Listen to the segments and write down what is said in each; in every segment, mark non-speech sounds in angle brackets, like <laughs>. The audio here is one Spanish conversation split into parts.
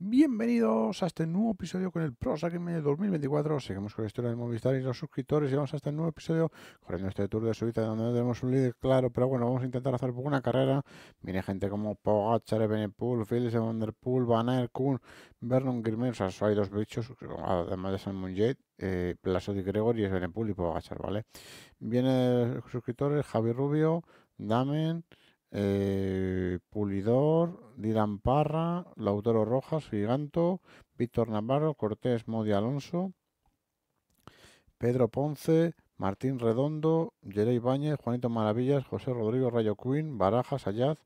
Bienvenidos a este nuevo episodio con el Pro de 2024. Seguimos con la historia de Movistar y los suscriptores y vamos a este nuevo episodio corriendo este Tour de vida donde no tenemos un líder claro, pero bueno, vamos a intentar hacer una carrera. Viene gente como Pogacar, Ebenepool, Philips, Van Der Poel, Van Aert, Kuhn, Vernon Grimmel, o sea, hay dos bichos, además de San Jade, eh, de Gregory, y Pogachar, ¿vale? Viene suscriptores Javi Rubio, Damen... Eh, Pulidor, Dylan Parra, Lautaro Rojas, Giganto, Víctor Navarro, Cortés Modi Alonso, Pedro Ponce, Martín Redondo, Jerey Bañez, Juanito Maravillas, José Rodrigo Rayo Queen, Barajas, Ayaz,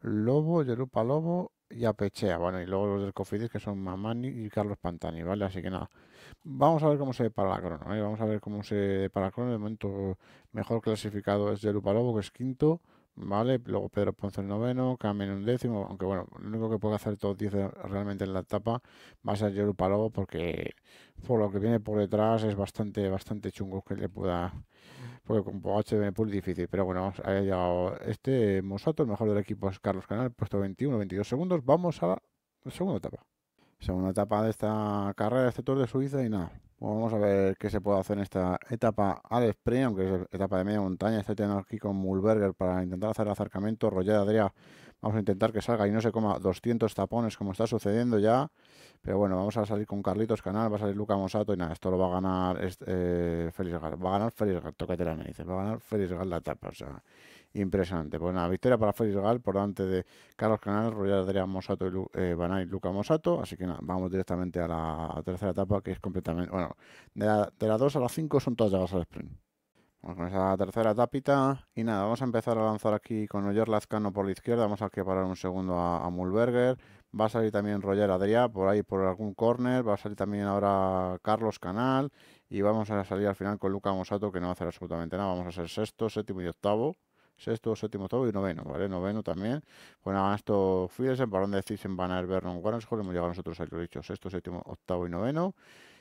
Lobo, Yerupa Lobo y Apechea. Bueno, y luego los del Cofidis que son Mamani y Carlos Pantani, ¿vale? Así que nada, vamos a ver cómo se para la crono, ¿eh? Vamos a ver cómo se para la crono. De momento, mejor clasificado es Yerupa Lobo, que es quinto. ¿vale? Luego Pedro Ponce el noveno, camino un décimo, aunque bueno, lo único que puede hacer todo 10 realmente en la etapa va a ser Yoru Palobo porque por lo que viene por detrás es bastante, bastante chungo que le pueda, porque con HB Pool difícil, pero bueno, haya llegado este Mosato, el mejor del equipo es Carlos Canal, puesto 21, 22 segundos, vamos a la segunda etapa. Segunda etapa de esta carrera, de este Tour de Suiza y nada, pues vamos a ver qué se puede hacer en esta etapa al sprint, aunque es etapa de media montaña. Estoy teniendo aquí con Mulberger para intentar hacer acercamiento. Roller Adrià, vamos a intentar que salga y no se coma 200 tapones como está sucediendo ya. Pero bueno, vamos a salir con Carlitos Canal, va a salir Luca Mosato y nada, esto lo va a ganar este, eh, Félix Gal. Va a ganar Félix Gal, tócate la nariz, va a ganar Félix Gal la etapa impresionante. Pues nada, victoria para Félix Gal por delante de Carlos Canal, Royer, Adrián Mosato eh, y Luca Mosato. Así que nada, vamos directamente a la tercera etapa que es completamente. Bueno, de las 2 a las 5 son todas llegadas al sprint. Vamos con esa tercera tapita y nada, vamos a empezar a lanzar aquí con Royer Lazcano por la izquierda, vamos a parar un segundo a, Mulberger, va a salir también Roger Adrià por ahí por algún corner, va a salir también ahora Carlos Canal y vamos a salir al final con Luca Mosato que no va a hacer absolutamente nada, vamos a ser sexto, séptimo y octavo sexto, séptimo, octavo y noveno, ¿vale? Noveno también. Bueno, esto para Fielsen, Barón de a Van un Warren School. hemos llegado nosotros a lo dicho, sexto, séptimo, octavo y noveno.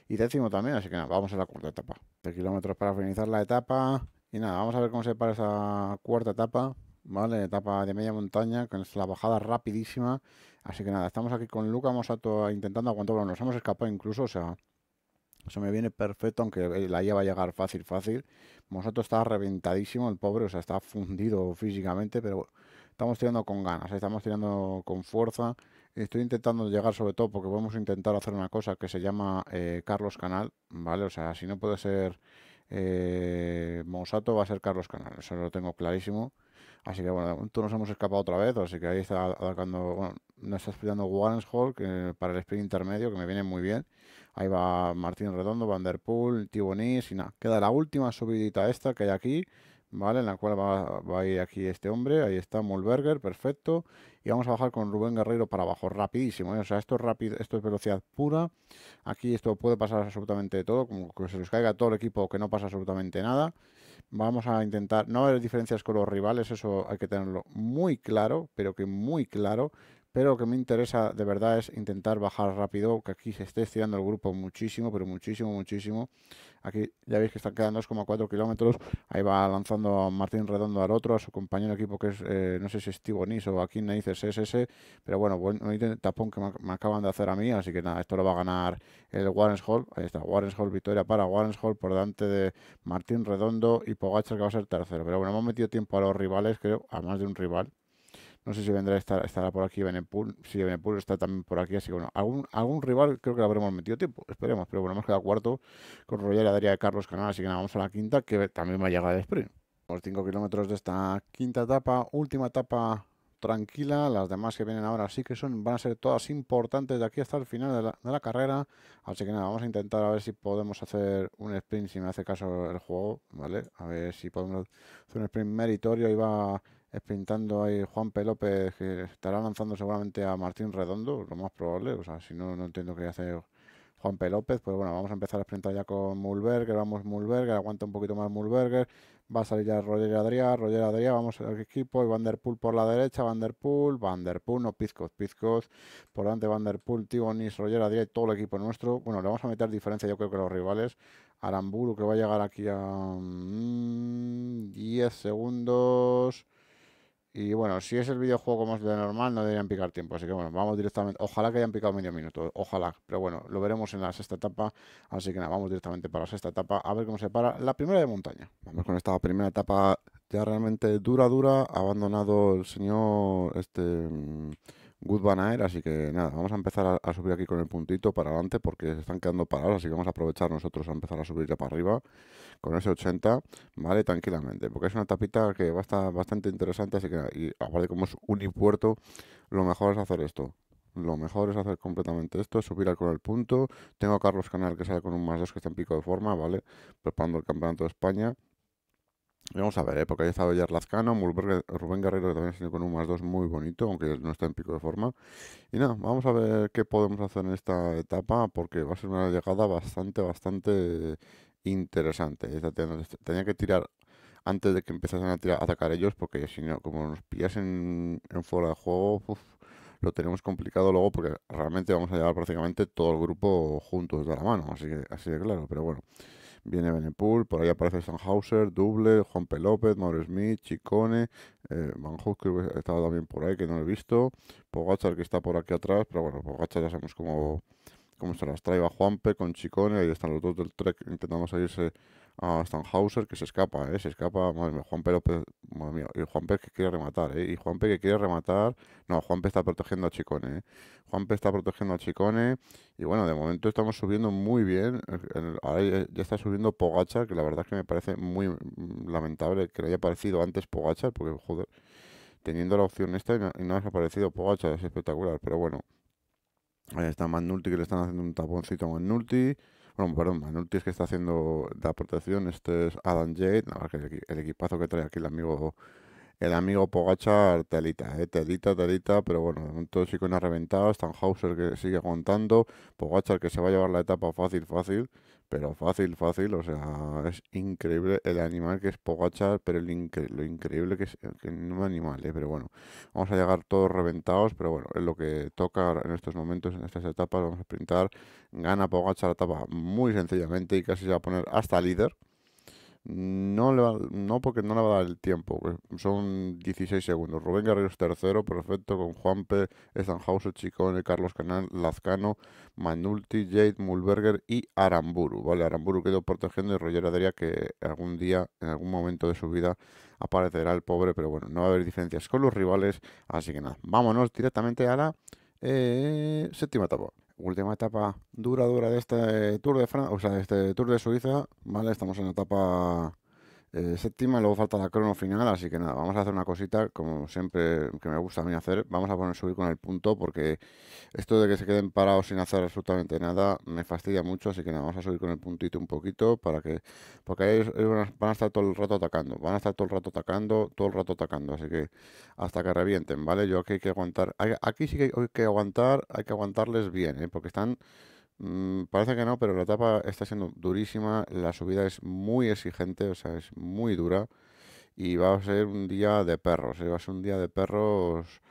Y décimo también, así que nada, vamos a la cuarta etapa. De kilómetros para finalizar la etapa. Y nada, vamos a ver cómo se para esa cuarta etapa, ¿vale? Etapa de media montaña, con la bajada rapidísima. Así que nada, estamos aquí con Luca Mosato intentando aguantar. Bueno, nos hemos escapado incluso, o sea, sea, me viene perfecto, aunque eh, la lleva a llegar fácil, fácil. Monsanto está reventadísimo, el pobre, o sea, está fundido físicamente, pero bueno, estamos tirando con ganas, eh, estamos tirando con fuerza. Estoy intentando llegar sobre todo porque podemos intentar hacer una cosa que se llama eh, Carlos Canal, ¿vale? O sea, si no puede ser eh, va a ser Carlos Canal, eso lo tengo clarísimo. Así que bueno, tú nos hemos escapado otra vez, así que ahí está atacando, nos está explicando Warrens que eh, para el sprint intermedio, que me viene muy bien. Ahí va Martín Redondo, Van Der Poel, y nada. Queda la última subidita esta que hay aquí, ¿vale? En la cual va, va, a ir aquí este hombre. Ahí está Mulberger, perfecto. Y vamos a bajar con Rubén Guerrero para abajo, rapidísimo. ¿eh? O sea, esto es rápido, esto es velocidad pura. Aquí esto puede pasar absolutamente todo, como que se les caiga todo el equipo que no pasa absolutamente nada. Vamos a intentar no haber diferencias con los rivales, eso hay que tenerlo muy claro, pero que muy claro pero lo que me interesa de verdad es intentar bajar rápido, que aquí se esté estirando el grupo muchísimo, pero muchísimo, muchísimo. Aquí ya veis que están quedando 2,4 kilómetros. Ahí va lanzando Martín Redondo al otro, a su compañero de equipo que es, eh, no sé si es Tibonis o aquí es SS. Pero bueno, buen tapón que me acaban de hacer a mí. Así que nada, esto lo va a ganar el Warrens Hall. Ahí está, Warrens Hall, victoria para Warrens Hall por delante de Martín Redondo y Pogachar que va a ser tercero. Pero bueno, hemos metido tiempo a los rivales, creo, a más de un rival. No sé si vendrá, estará, estará por aquí si Sí, Benepul está también por aquí, así que bueno, algún, algún rival creo que lo habremos metido tiempo. Esperemos, pero bueno, hemos quedado cuarto con Royal Adrián de Carlos Canal, así que nada, vamos a la quinta, que también va a llegar el sprint. Los 5 kilómetros de esta quinta etapa, última etapa tranquila. Las demás que vienen ahora sí que son, van a ser todas importantes de aquí hasta el final de la, carrera. Así que nada, vamos a intentar a ver si podemos hacer un sprint, si me hace caso el juego, ¿vale? A ver si podemos hacer un sprint meritorio. va pintando ahí Juan P. López, que estará lanzando seguramente a Martín Redondo, lo más probable. O sea, si no, no entiendo qué hace Juan P. López. Pues bueno, vamos a empezar a sprintar ya con Mulberger. Vamos Mulberger, aguanta un poquito más Mulberger. Va a salir ya Roger Adrià, Roger Adrià, vamos al equipo. Y Vanderpool por la derecha, Vanderpool, Vanderpool, no Pizcos, Pizcos. Por delante Vanderpool, Der Poel, Roger Adrià y todo el equipo nuestro. Bueno, le vamos a meter diferencia yo creo que los rivales. Aramburu que va a llegar aquí a 10 mm, segundos. Y bueno, si es el videojuego como es de normal, no deberían picar tiempo. Así que bueno, vamos directamente. Ojalá que hayan picado medio minuto. Ojalá. Pero bueno, lo veremos en la sexta etapa. Así que nada, vamos directamente para la sexta etapa. A ver cómo se para la primera de montaña. Vamos con esta primera etapa ya realmente dura, dura. Abandonado el señor. Este. Mm, Good Van así que nada, vamos a empezar a, subir aquí con el puntito para adelante porque se están quedando parados, así que vamos a aprovechar nosotros a empezar a subir ya para arriba con ese 80, ¿vale? Tranquilamente, porque es una tapita que va a estar bastante interesante, así que y aparte como es unipuerto, lo mejor es hacer esto. Lo mejor es hacer completamente esto, subir al con el punto. Tengo a Carlos Canal que sale con un más 2 que está en pico de forma, ¿vale? Preparando el Campeonato de España. Vamos a ver, ¿eh? porque ahí está Lazcano, Rubén Guerrero que también ha con un más dos muy bonito, aunque no está en pico de forma. Y nada, vamos a ver qué podemos hacer en esta etapa, porque va a ser una llegada bastante, bastante interesante. Tenía que tirar antes de que empezasen a, atacar ellos, porque si no, como nos pillasen en fuera de juego, lo tenemos complicado luego, porque realmente vamos a llevar prácticamente todo el grupo juntos de la mano, así, que, así de claro, pero bueno viene Benepool, por ahí aparece Sanhauser, Duble, Juanpe López, Mauro Smith, Chicone, eh, Van que estaba también por ahí, que no lo he visto, Pogachar que está por aquí atrás, pero bueno, Pogachar ya sabemos cómo, cómo se las trae, va Juanpe con Chicone, ahí están los dos del Trek intentamos salirse a Stanhauser que se escapa, ¿eh? se escapa, madre Juan y Juan Pérez que quiere rematar, ¿eh? y Juan Pérez que quiere rematar, no, Juan Pérez está protegiendo a Chicone, ¿eh? Juan Pérez está protegiendo a Chicone, y bueno, de momento estamos subiendo muy bien, ahora ya está subiendo Pogachar, que la verdad es que me parece muy mm, lamentable que le haya aparecido antes Pogachar, porque joder, teniendo la opción esta y no, ha aparecido pogacha es espectacular, pero bueno, ahí está Nulti que le están haciendo un taponcito a Nulti bueno, perdón, Manutis que está haciendo la aportación. Este es Adam Jade. el, equipazo que trae aquí el amigo el amigo Pogachar, telita, eh, telita, telita, pero bueno, todo sí que una reventada, Stanhauser que sigue aguantando, Pogachar que se va a llevar la etapa fácil, fácil, pero fácil, fácil, o sea, es increíble el animal que es Pogachar, pero el lo increíble que es, eh, que no animal, eh, pero bueno, vamos a llegar todos reventados, pero bueno, es lo que toca en estos momentos, en estas etapas, vamos a sprintar, gana Pogachar la etapa muy sencillamente y casi se va a poner hasta líder, no, no porque no le va a dar el tiempo, son 16 segundos. Rubén Garrido es tercero, perfecto, con Juanpe, Ezanhauser, Chicone, Carlos Canal, Lazcano, Manulti, Jade, Mulberger y Aramburu. Vale, Aramburu quedó protegiendo y Roger Adria que algún día, en algún momento de su vida, aparecerá el pobre, pero bueno, no va a haber diferencias con los rivales, así que nada, vámonos directamente a la eh, séptima etapa última etapa dura, dura de este Tour de Francia, o sea, de este Tour de Suiza, ¿vale? Estamos en la etapa Séptima eh, séptima, luego falta la crono final, así que nada, vamos a hacer una cosita, como siempre que me gusta a mí hacer, vamos a poner subir con el punto, porque esto de que se queden parados sin hacer absolutamente nada me fastidia mucho, así que nada, vamos a subir con el puntito un poquito, para que, porque van a estar todo el rato atacando, van a estar todo el rato atacando, todo el rato atacando, así que hasta que revienten, ¿vale? Yo aquí hay que aguantar, aquí sí que hay que aguantar, hay que aguantarles bien, ¿eh? porque están... Mm, parece que no, pero la etapa está siendo durísima, la subida es muy exigente, o sea, es muy dura y va a ser un día de perros, eh, va a ser un día de perros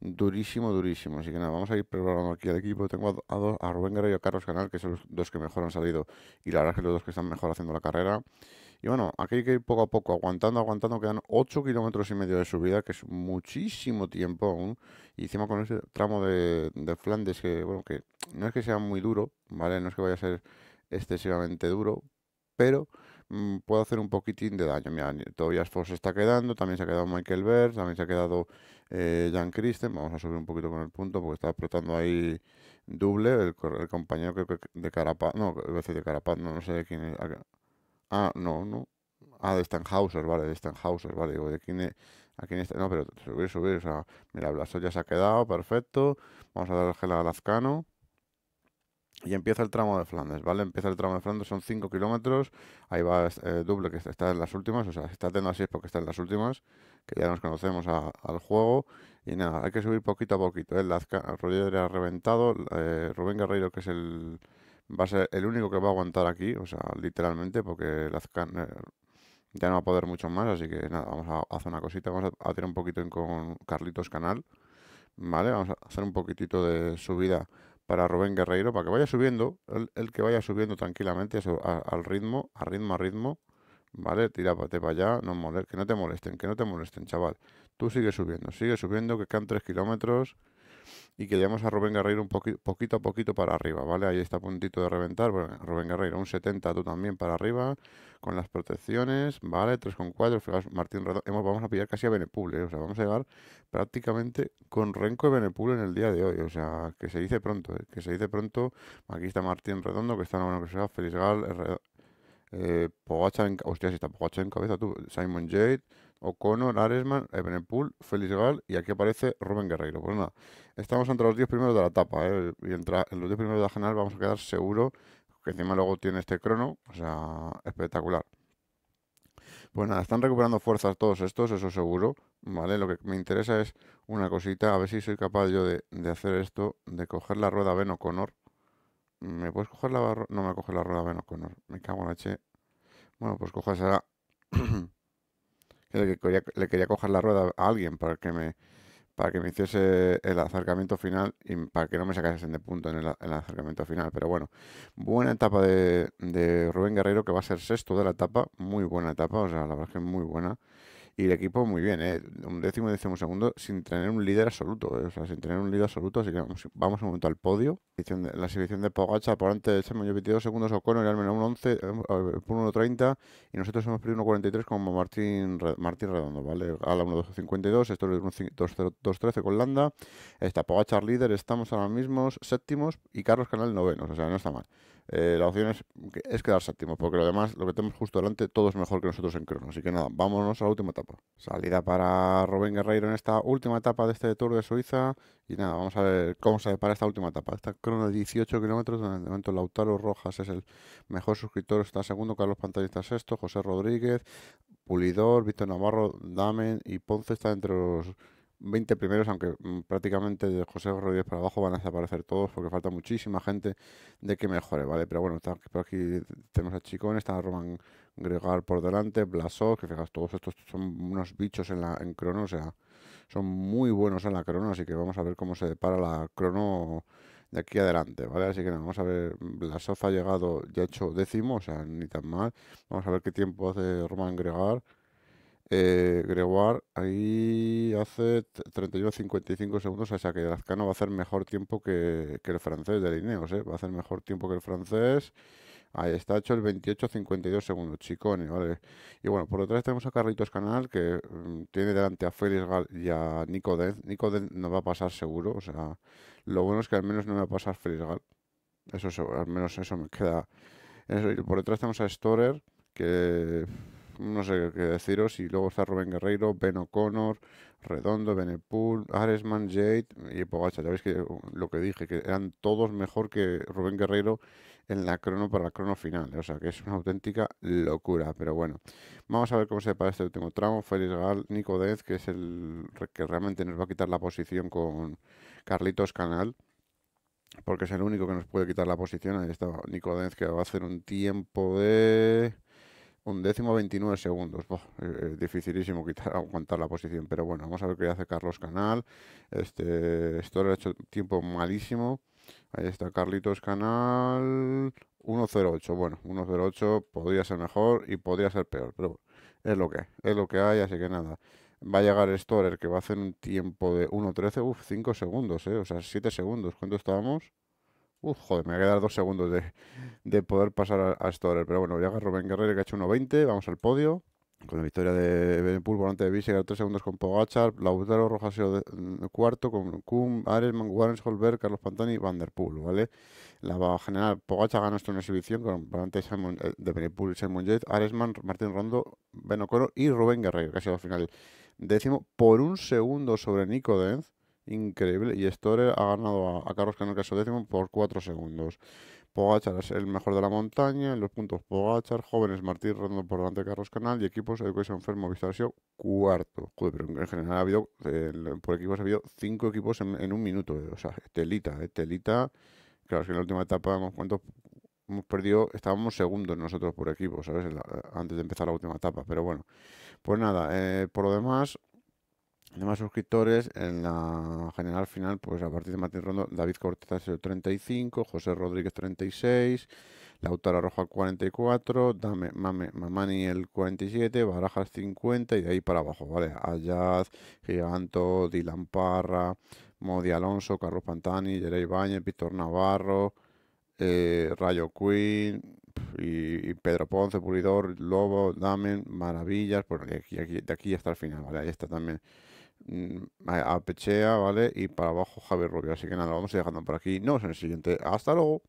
durísimo, durísimo. Así que nada, vamos a ir preparando aquí al equipo. Tengo a, a, Rubén Guerrero y a Carlos Canal, que son los dos que mejor han salido y la verdad es que los dos que están mejor haciendo la carrera. Y bueno, aquí hay que ir poco a poco, aguantando, aguantando. Quedan 8 kilómetros y medio de subida, que es muchísimo tiempo aún. Y encima con ese tramo de, Flandes, que bueno, que no es que sea muy duro, ¿vale? No es que vaya a ser excesivamente duro, pero puede mm, puedo hacer un poquitín de daño. Mira, todavía Foss está quedando, también se ha quedado Michael Ver también se ha quedado eh, Jan Christen. Vamos a subir un poquito con el punto porque está apretando ahí doble el, compañero de Carapaz, no, de Carapaz, no, no sé quién es, Ah, no, no. Ah, de Stenhauser, vale, de Stenhauser, vale. Digo, ¿de quién es? ¿A quién No, pero subir, subir. O sea, mira, Blasov ya se ha quedado, perfecto. Vamos a dar el gel a Lazcano. Y empieza el tramo de Flandes, ¿vale? Empieza el tramo de Flandes, son 5 kilómetros. Ahí va el eh, Duble, que está en las últimas. O sea, está teniendo así es porque está en las últimas. Que ya nos conocemos al juego. Y nada, hay que subir poquito a poquito. el ¿eh? Lazca, Roger ha reventado. Eh, Rubén Guerreiro, que es el, va a ser el único que va a aguantar aquí, o sea, literalmente, porque el eh, ya no va a poder mucho más, así que nada, vamos a hacer una cosita, vamos a, tirar un poquito con Carlitos Canal, ¿vale? Vamos a hacer un poquitito de subida para Rubén Guerreiro, para que vaya subiendo, el, que vaya subiendo tranquilamente al ritmo, a ritmo, a ritmo, ¿vale? Tírate para allá, no que no te molesten, que no te molesten, chaval. Tú sigues subiendo, sigue subiendo, que quedan 3 kilómetros y que a Rubén Guerreiro un poquito a poquito para arriba, ¿vale? Ahí está a puntito de reventar, bueno, Rubén Guerreiro un 70 tú también para arriba, con las protecciones, ¿vale? 3,4, Martín Redondo, hemos, vamos a pillar casi a Benepul, ¿eh? o sea, vamos a llegar prácticamente con Renko y Benepul en el día de hoy, o sea, que se dice pronto, ¿eh? que se dice pronto, aquí está Martín Redondo, que está en bueno que sea, Feliz Gal, eh, eh Pogacha en, hostia, si está Pogacha en cabeza tú, Simon Jade, O'Connor, Aresman, Ebenepool, Félix Gal y aquí aparece Rubén Guerreiro. Pues nada, estamos entre los 10 primeros de la etapa ¿eh? y entre los 10 primeros de la general vamos a quedar seguro que encima luego tiene este crono, o sea, espectacular. Pues nada, están recuperando fuerzas todos estos, eso seguro, ¿vale? Lo que me interesa es una cosita, a ver si soy capaz yo de, hacer esto, de coger la rueda Ben O'Connor. ¿Me puedes coger la No me coge la rueda Ben O'Connor, me cago en la che. Bueno, pues coge esa... <clears throat> le quería coger la rueda a alguien para que me para que me hiciese el acercamiento final y para que no me sacasen de punto en el, acercamiento final. Pero bueno, buena etapa de, de, Rubén Guerrero, que va a ser sexto de la etapa, muy buena etapa, o sea, la verdad es que muy buena. Y el equipo muy bien, ¿eh? un décimo y décimo segundo sin tener un líder absoluto, ¿eh? o sea, sin tener un líder absoluto, así que vamos, vamos un momento al podio. La selección de Pogacha por antes de Chema 22 segundos O'Connor y al menos un 11, por 1.30 y nosotros hemos perdido 1.43 como Martín, Martín Redondo, ¿vale? A la 1.252, esto es 2.13 con Landa, está Pogacha líder, estamos ahora mismo séptimos y Carlos Canal novenos, o sea, no está mal. Eh, la opción es, es, quedar séptimo, porque lo demás, lo que tenemos justo delante, todo es mejor que nosotros en crono. Así que nada, vámonos a la última etapa. Salida para Rubén Guerreiro en esta última etapa de este Tour de Suiza. Y nada, vamos a ver cómo sale para esta última etapa. Esta crono de 18 kilómetros, donde el momento Lautaro Rojas es el mejor suscriptor, está segundo, Carlos Pantalla está sexto, José Rodríguez, Pulidor, Víctor Navarro, Damen y Ponce está entre los 20 primeros, aunque mm, prácticamente de José Rodríguez para abajo van a desaparecer todos porque falta muchísima gente de que mejore, ¿vale? Pero bueno, por aquí tenemos a Chicón, está Roman Gregar por delante, Blasov, que fijas, todos estos son unos bichos en, la, en crono, o sea, son muy buenos en la crono, así que vamos a ver cómo se depara la crono de aquí adelante, ¿vale? Así que vamos a ver, Blasov ha llegado, ya ha hecho décimo, o sea, ni tan mal. Vamos a ver qué tiempo hace Roman Gregar. Eh, Gregoire ahí hace 31'55, 55 segundos, o sea que Azcano va a hacer mejor tiempo que, el francés de Lineos, ¿eh? va a hacer mejor tiempo que el francés. Ahí está hecho el 28-52 segundos, Chicone, ¿vale? Y bueno, por detrás tenemos a Carlitos Canal, que mm, tiene delante a Félix Gal y a Nico Denz. Nico no va a pasar seguro, o sea, lo bueno es que al menos no me va a pasar Félix Gal. Eso, al menos eso me queda. Eso, y por detrás tenemos a Storer, que no sé qué deciros. Y luego está Rubén Guerreiro, Ben O'Connor, Redondo, Benepool, Aresman, Jade y Pogacha. Ya veis que uh, lo que dije, que eran todos mejor que Rubén Guerreiro en la crono para la crono final. O sea que es una auténtica locura. Pero bueno, vamos a ver cómo se para este último tramo. Félix Gal, Nico Denz, que es el que realmente nos va a quitar la posición con Carlitos Canal porque es el único que nos puede quitar la posición. Ahí está Nico Denz, que va a hacer un tiempo de un décimo 29 segundos. dificilísimo quitar, <laughs> aguantar la posición. Pero bueno, vamos a ver qué hace Carlos Canal. Este, esto ha hecho tiempo malísimo. Ahí está Carlitos Canal. 1.08. Bueno, 1.08 podría ser mejor y podría ser peor. Pero es lo que es lo que hay, así que nada. Va a llegar Storer, que va a hacer un tiempo de 1.13, uff, 5 segundos, ¿eh? o sea, 7 segundos. ¿Cuánto estábamos? Uf, joder, me voy a quedar dos segundos de, poder pasar a, Storer. Pero bueno, llega Rubén Guerrero que ha hecho 1.20. Vamos al podio. Con la victoria de Benepul, volante de Visegar, tres segundos con Pogachar, Lautaro Rojasio, mm, cuarto, con Kuhn, Aresman, Warren, Scholberg, Carlos Pantani y Vanderpool, ¿vale? La general Pogachar gana esta una exhibición con volante de eh, Benepul, Simon Yates, Aresman, Martín Rondo, Benocoro y Rubén Guerrero, que ha sido al final décimo, por un segundo sobre Nico Denz increíble. Y Storer ha ganado a, Canal Carlos es caso décimo, por 4 segundos. Pogachar es el mejor de la montaña. En los puntos Pogachar, jóvenes Martí rondando por delante de Carlos Canal y equipos Education Fair ha sido cuarto. Joder, pero en general ha habido, por equipos ha habido cinco equipos en, un minuto. Eh, o sea, telita, eh, telita. Claro, es que en la última etapa hemos, hemos perdido, estábamos segundos nosotros por equipos ¿sabes? antes de empezar la última etapa. Pero bueno, pues nada, eh, por lo demás, demás suscriptores en la general final, pues a partir de Martín Rondo, David el 35, José Rodríguez 36, Lautaro Roja 44, Dame, Mame, Mamani el 47, Barajas 50 y de ahí para abajo, ¿vale? Ayaz, Giganto, Dilan Parra, Modi Alonso, Carlos Pantani, Jerey Bañez, Víctor Navarro, eh, Rayo Queen, y, Pedro Ponce, Pulidor, Lobo, Damen, Maravillas, por aquí, de aquí hasta el final, ¿vale? Ahí está también Mm, a Pechea, ¿vale? Y para abajo Javier Rubio. Así que nada, lo vamos a ir dejando por aquí. Nos vemos en el siguiente. Hasta luego.